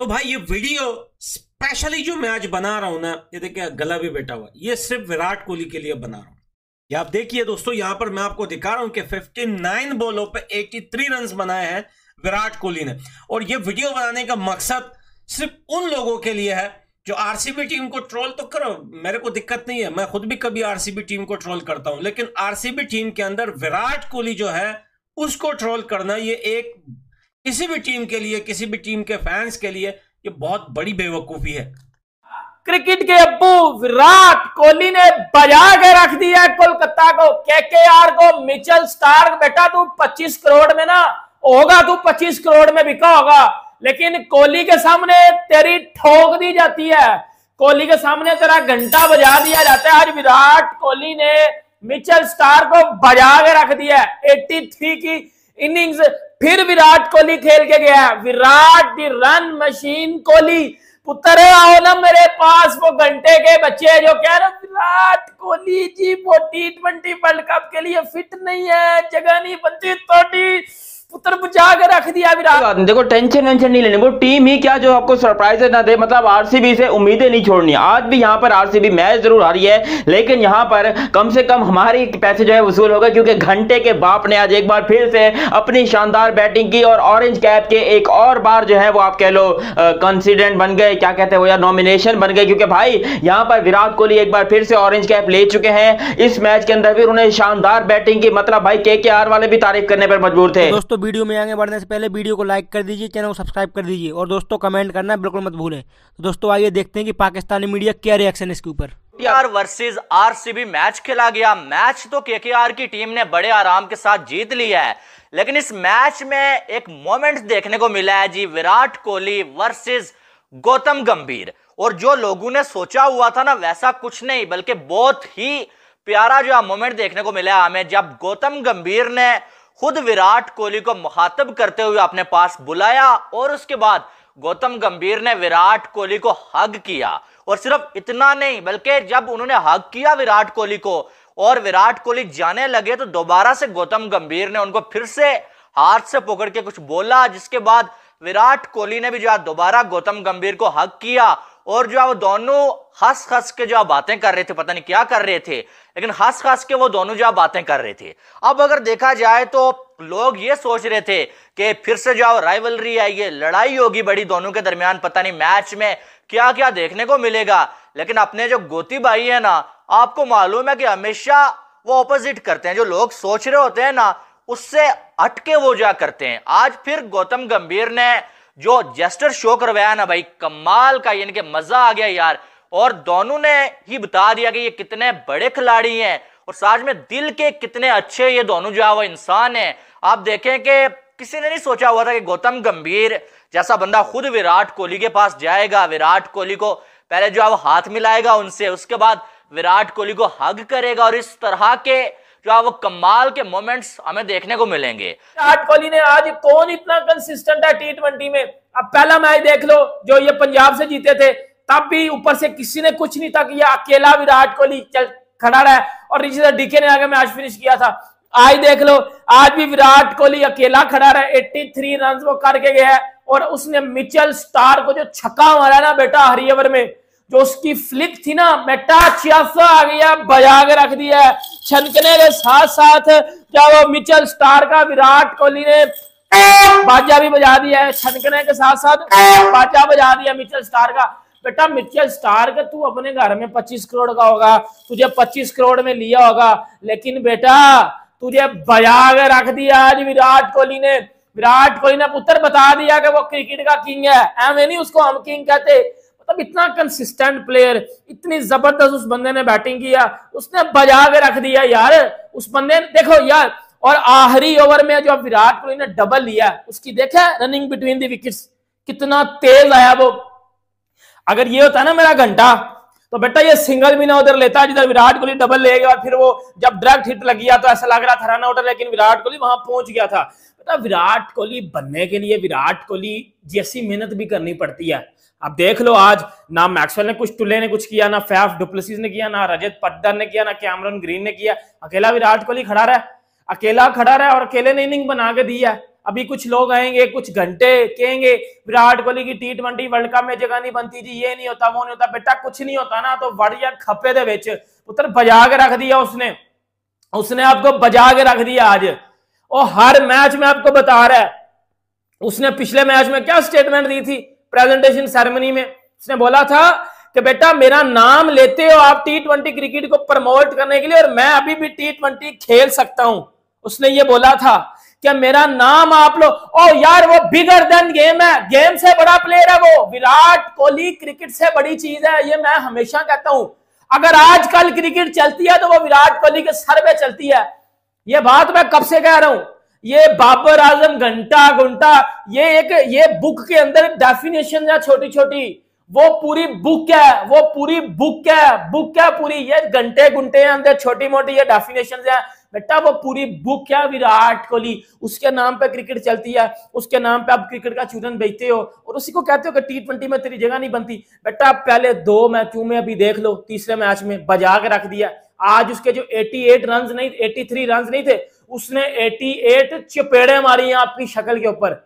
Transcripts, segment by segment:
तो भाई ये वीडियो स्पेशली जो मैं आज बना रहा हूं ना ये देखिए गला भी बैठा हुआ ये सिर्फ विराट कोहली के लिए बना रहा हूं ये आप देखिए दोस्तों यहां पर मैं आपको दिखा रहा हूं कि 59 बॉलों पे 83 रन बनाए हैं विराट कोहली ने और ये वीडियो बनाने का मकसद सिर्फ उन लोगों के लिए है जो आरसीबी टीम को ट्रोल तो करो मेरे को दिक्कत नहीं है मैं खुद भी कभी आरसीबी टीम को ट्रोल करता हूं लेकिन आरसीबी टीम के अंदर विराट कोहली जो है उसको ट्रोल करना ये एक किसी भी टीम के लिए किसी भी टीम के फैंस के लिए ये बहुत बड़ी बेवकूफी है क्रिकेट के अब्बू विराट कोहली ने बजा के रख दिया कोलकाता को केकेआर को मिचल स्टार बेटा तू 25 करोड़ में ना होगा तू 25 करोड़ में बिका होगा लेकिन कोहली के सामने तेरी ठोक दी जाती है कोहली के सामने तेरा घंटा बजा दिया जाता है आज विराट कोहली ने मिचल स्टार को बजा के रख दिया 83 की इनिंग्स फिर विराट कोहली खेल के गया Virat the run machine Kohli पुत्र आओ ना मेरे पास वो घंटे के बच्चे जो कह रहे विराट कोहली जी वो टी ट्वेंटी वर्ल्ड कप के लिए फिट नहीं है जगह नहीं बनती थोड़ी पुत्र बचा के रख दिया विराट देखो टेंशन वेंशन नहीं लेने वो टीम ही क्या जो आपको सरप्राइजेस ना दे मतलब आरसीबी से उम्मीदें नहीं छोड़नी आज भी यहाँ पर आरसीबी मैच जरूर हारी है लेकिन यहाँ पर कम से कम हमारे पैसे जो है वसूल होगा क्योंकि घंटे के बाप ने आज एक बार फिर से अपनी शानदार बैटिंग की और ऑरेंज कैप के एक और बार जो है वो आप कह लो कंसिडेंट बन गए क्या कहते हैं वो यार नॉमिनेशन बन गए क्योंकि भाई यहाँ पर विराट कोहली एक बार फिर से ऑरेंज कैप ले चुके हैं इस मैच के अंदर भी उन्होंने शानदार बैटिंग की मतलब भाई के वाले भी तारीफ करने पर मजबूर थे तो दोस्तों दोस्तों वीडियो में आगे बढ़ने से पहले वीडियो को लाइक कर दीजिए चैनल को सब्सक्राइब कर दीजिए और दोस्तों कमेंट करना बिल्कुल मत भूलें तो दोस्तों आइए देखते हैं कि पाकिस्तानी मीडिया क्या रिएक्शन इसके ऊपर केकेआर वर्सेस आरसीबी मैच खेला गया मैच तो केकेआर की टीम ने बड़े आराम के साथ जीत लिया है लेकिन इस मैच में एक मोमेंट देखने को मिला है जी विराट कोहली वर्सेज गौतम गंभीर और जो लोगों ने सोचा हुआ था ना वैसा कुछ नहीं बल्कि बहुत ही प्यारा जो मोमेंट देखने को मिला हमें जब गौतम गंभीर ने खुद विराट कोहली को मुखातब करते हुए अपने पास बुलाया और उसके बाद गौतम गंभीर ने विराट कोहली को हग किया और सिर्फ इतना नहीं बल्कि जब उन्होंने हग किया विराट कोहली को और विराट कोहली जाने लगे तो दोबारा से गौतम गंभीर ने उनको फिर से हाथ से पकड़ के कुछ बोला जिसके बाद विराट कोहली ने भी जो दोबारा गौतम गंभीर को हक किया और जो वो दोनों हंस हंस के जो आप बातें कर रहे थे पता नहीं क्या कर रहे थे लेकिन हंस हंस के वो दोनों जो आप बातें कर रहे थे अब अगर देखा जाए तो लोग ये सोच रहे थे कि फिर से जो है राइवलरी है लड़ाई होगी बड़ी दोनों के दरमियान पता नहीं मैच में क्या क्या देखने को मिलेगा लेकिन अपने जो गोती भाई है ना आपको मालूम है कि हमेशा वो अपोजिट करते हैं जो लोग सोच रहे होते हैं ना उससे हटके वो जा करते हैं आज फिर गौतम गंभीर ने जो जेस्टर शो करवाया ना भाई कमाल का यानी कि मजा आ गया यार और दोनों ने ही बता दिया कि ये कितने बड़े खिलाड़ी हैं और साथ में दिल के कितने अच्छे ये दोनों जो है वो इंसान है आप देखें कि किसी ने नहीं सोचा हुआ था कि गौतम गंभीर जैसा बंदा खुद विराट कोहली के पास जाएगा विराट कोहली को पहले जो है वो हाथ मिलाएगा उनसे उसके बाद विराट कोहली को हग करेगा और इस तरह के क्या वो कमाल के मोमेंट्स हमें देखने को मिलेंगे विराट कोहली ने आज कौन इतना कंसिस्टेंट है टी ट्वेंटी में अब पहला मैच देख लो जो ये पंजाब से जीते थे तब भी ऊपर से किसी ने कुछ नहीं था किया अकेला विराट कोहली चल खड़ा रहा है और ऋषि डीके ने आगे मैच फिनिश किया था आज देख लो आज भी विराट कोहली अकेला खड़ा रहा है 83 रन वो करके गया है और उसने मिचल स्टार को जो छक्का मारा ना बेटा हरियवर में जो उसकी फ्लिक थी ना मेटा छियासा आ गया बजा के रख दिया छनकने के साथ साथ क्या वो मिचल स्टार का विराट कोहली ने बाजा भी बजा दिया है छनकने के साथ साथ बाजा बजा दिया मिचल स्टार का बेटा मिचल स्टार का तू अपने घर में 25 करोड़ का होगा तुझे 25 करोड़ में लिया होगा लेकिन बेटा तुझे बजा के रख दिया आज विराट कोहली ने विराट कोहली ने पुत्र बता दिया कि वो क्रिकेट का किंग है एम नहीं उसको हम किंग कहते मतलब इतना कंसिस्टेंट प्लेयर इतनी जबरदस्त उस बंदे ने बैटिंग किया उसने बजा के रख दिया यार उस बंदे ने देखो यार और आखिरी ओवर में जो विराट कोहली ने डबल लिया उसकी देखा रनिंग बिटवीन दी विकेट्स कितना तेज आया वो अगर ये होता ना मेरा घंटा तो बेटा ये सिंगल भी ना उधर लेता जिधर विराट कोहली डबल ले गया और फिर वो जब डायरेक्ट हिट लग गया तो ऐसा लग रहा था रन आउट लेकिन विराट कोहली वहां पहुंच गया था बेटा विराट कोहली बनने के लिए विराट कोहली जैसी मेहनत भी करनी पड़ती है आप देख लो आज ना मैक्सवेल ने कुछ टुले ने कुछ किया ना फैफ डुप्लेसिस ने किया ना रजत पट्टर ने किया ना कैमरन ग्रीन ने किया अकेला विराट कोहली खड़ा रहा अकेला खड़ा रहा और अकेले ने इनिंग बना के दिया अभी कुछ लोग आएंगे कुछ घंटे कहेंगे विराट कोहली की टी ट्वेंटी वर्ल्ड कप में जगह नहीं बनती जी ये नहीं होता वो नहीं होता बेटा कुछ नहीं होता ना तो बढ़िया खपे दे पुत्र बजा के रख दिया उसने उसने आपको बजा के रख दिया आज और हर मैच में आपको बता रहा है उसने पिछले मैच में क्या स्टेटमेंट दी थी प्रेजेंटेशन सेरेमनी में उसने बोला था कि बेटा मेरा नाम लेते हो आप टी ट्वेंटी क्रिकेट को प्रमोट करने के लिए और मैं अभी भी टी ट्वेंटी खेल सकता हूं उसने ये बोला था कि मेरा नाम आप लोग ओ यार वो बिगर देन गेम है गेम से बड़ा प्लेयर है वो विराट कोहली क्रिकेट से बड़ी चीज है ये मैं हमेशा कहता हूं अगर आजकल क्रिकेट चलती है तो वो विराट कोहली के सर पे चलती है ये बात मैं कब से कह रहा हूं ये बाबर आजम घंटा घंटा ये एक ये बुक के अंदर डेफिनेशन है छोटी छोटी वो पूरी बुक है वो पूरी बुक है बुक है पूरी ये घंटे हैं अंदर छोटी मोटी ये डेफिनेशन है बेटा वो पूरी बुक है विराट कोहली उसके नाम पे क्रिकेट चलती है उसके नाम पे आप क्रिकेट का चूरन बेचते हो और उसी को कहते हो कि टी ट्वेंटी में तेरी जगह नहीं बनती बेटा पहले दो मैचों में अभी देख लो तीसरे मैच में बजा के रख दिया आज उसके जो 88 रन नहीं 83 रन नहीं थे उसने 88 चपेड़े मारी हैं आपकी शक्ल के ऊपर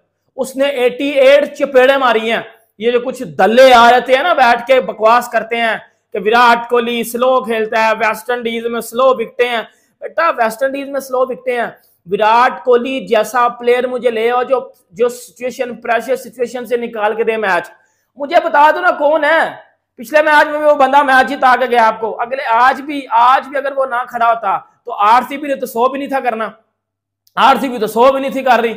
उसने 88 चपेड़े मारी हैं ये जो कुछ दल्ले आ जाते हैं ना बैठ के बकवास करते हैं कि विराट कोहली स्लो खेलता है वेस्ट इंडीज में स्लो बिकते हैं बेटा वेस्ट इंडीज में स्लो बिकते हैं विराट कोहली जैसा प्लेयर मुझे ले और जो जो सिचुएशन प्रेशर सिचुएशन से निकाल के दे मैच मुझे बता दो ना कौन है पिछले मैच में वो बंदा मैच जीता के गया आपको अगले आज भी आज भी अगर वो ना खड़ा होता तो आरसीबी ने तो सौ भी नहीं था करना आरसीबी तो सौ भी नहीं थी कर रही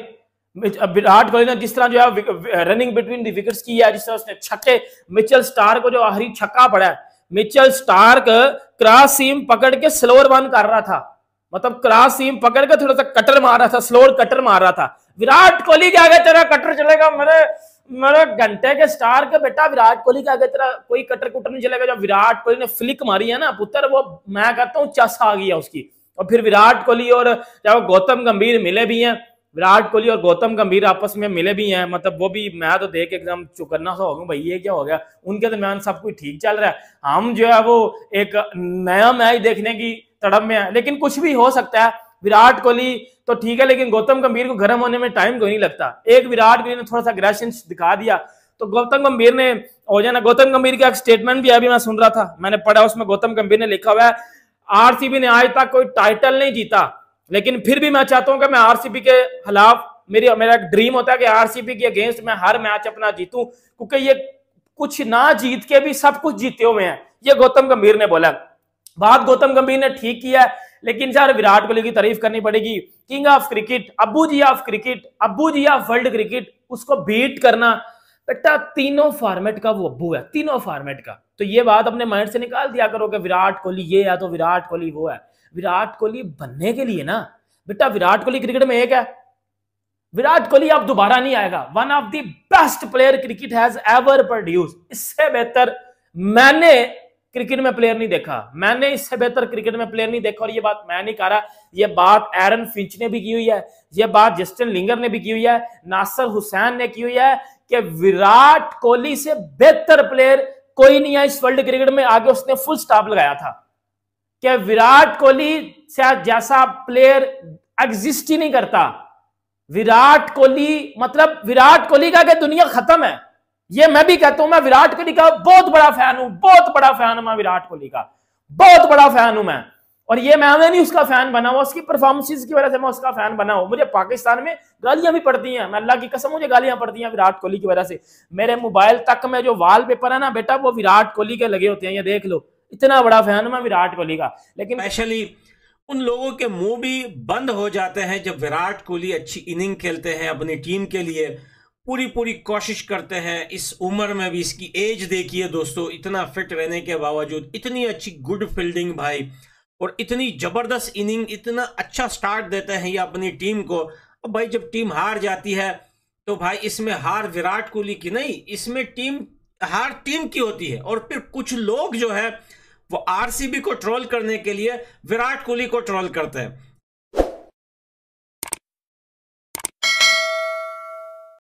विराट कोहली ने जिस तरह जो है रनिंग बिटवीन दी विकेट्स की है जिस तरह उसने छक्के मिचल स्टार को जो आखिरी छक्का पड़ा है मिचल स्टार्क क्रॉस सीम पकड़ के स्लोअर वन कर रहा था मतलब क्रॉस सीम पकड़ के थोड़ा सा कटर मार रहा था स्लोअर कटर मार रहा था विराट कोहली के आगे तेरा कटर चलेगा मेरे मेरे घंटे के स्टार के बेटा विराट कोहली के आगे तेरा कोई कटर कुटर नहीं चलेगा जब विराट कोहली ने फ्लिक मारी है ना पुत्र वो मैं कहता हूँ चस आ गया उसकी और फिर विराट कोहली और चाहे गौतम गंभीर मिले भी हैं विराट कोहली और गौतम गंभीर आपस में मिले भी हैं मतलब वो भी मैं तो देख एकदम चुकन्ना सा हो गया भाई ये क्या हो गया उनके दरमियान सब कुछ ठीक चल रहा है हम जो है वो एक नया मैच देखने की तड़प में है लेकिन कुछ भी हो सकता है विराट कोहली तो ठीक है लेकिन गौतम गंभीर को गर्म होने में टाइम कोई नहीं लगता एक विराट कोहली ने थोड़ा सा ग्रेशन दिखा दिया तो गौतम गंभीर ने हो जाना गौतम गंभीर का एक स्टेटमेंट भी अभी मैं सुन रहा था मैंने पढ़ा उसमें गौतम गंभीर ने लिखा हुआ है आरसीबी ने आज तक कोई टाइटल नहीं जीता लेकिन फिर भी मैं चाहता हूं कि मैं आरसीबी के खिलाफ मेरी मेरा एक ड्रीम होता है कि आरसीबी के अगेंस्ट मैं हर मैच अपना जीतूं क्योंकि ये कुछ ना जीत के भी सब कुछ जीते हुए हैं ये गौतम गंभीर ने बोला बात गौतम गंभीर ने ठीक किया है लेकिन सर विराट कोहली की तारीफ करनी पड़ेगी किंग ऑफ क्रिकेट अबू जी ऑफ क्रिकेट अबू जी ऑफ वर्ल्ड क्रिकेट उसको बीट करना बेटा तीनों फॉर्मेट का वो अबू है तीनों फॉर्मेट का तो ये बात अपने माइंड से निकाल दिया करो कि विराट कोहली ये है तो विराट कोहली वो है विराट कोहली बनने के लिए ना बेटा विराट कोहली क्रिकेट में एक है विराट कोहली अब दोबारा नहीं आएगा one of the best player cricket has ever produce इससे बेहतर मैंने क्रिकेट में प्लेयर नहीं देखा मैंने इससे बेहतर क्रिकेट में प्लेयर नहीं देखा और ये बात मैं नहीं कह रहा ये बात एरन फिंच ने भी की हुई है ये बात जस्टिन लिंगर ने भी की हुई है नासर हुसैन ने की हुई है कि विराट कोहली से बेहतर प्लेयर कोई नहीं है इस वर्ल्ड क्रिकेट में आगे उसने फुल स्टॉप लगाया था कि विराट कोहली से जैसा प्लेयर एग्जिस्ट ही नहीं करता विराट कोहली मतलब विराट कोहली का दुनिया खत्म है ये मैं भी कहता हूं मैं विराट कोहली का बहुत बड़ा फैन हूं बहुत बड़ा फैन हूं मैं विराट कोहली का बहुत बड़ा फैन हूं मैं और ये मैं नहीं उसका फैन बना हुआ उसकी परफॉर्मेंसेज की वजह से मैं उसका फैन बना हूँ मुझे पाकिस्तान में गालियां भी पड़ती हैं मैं अल्लाह की कसम मुझे गालियां पड़ती हैं विराट कोहली की वजह से मेरे मोबाइल तक में जो वाल पेपर है ना बेटा वो विराट कोहली के लगे होते हैं ये देख लो इतना बड़ा फैन मैं विराट कोहली का लेकिन स्पेशली उन लोगों के मुंह भी बंद हो जाते हैं जब विराट कोहली अच्छी इनिंग खेलते हैं अपनी टीम के लिए पूरी पूरी कोशिश करते हैं इस उम्र में भी इसकी एज देखिए दोस्तों इतना फिट रहने के बावजूद इतनी अच्छी गुड फील्डिंग भाई और इतनी ज़बरदस्त इनिंग इतना अच्छा स्टार्ट देते हैं ये अपनी टीम को अब भाई जब टीम हार जाती है तो भाई इसमें हार विराट कोहली की नहीं इसमें टीम हार टीम की होती है और फिर कुछ लोग जो है वो आरसीबी को ट्रोल करने के लिए विराट कोहली को ट्रोल करते हैं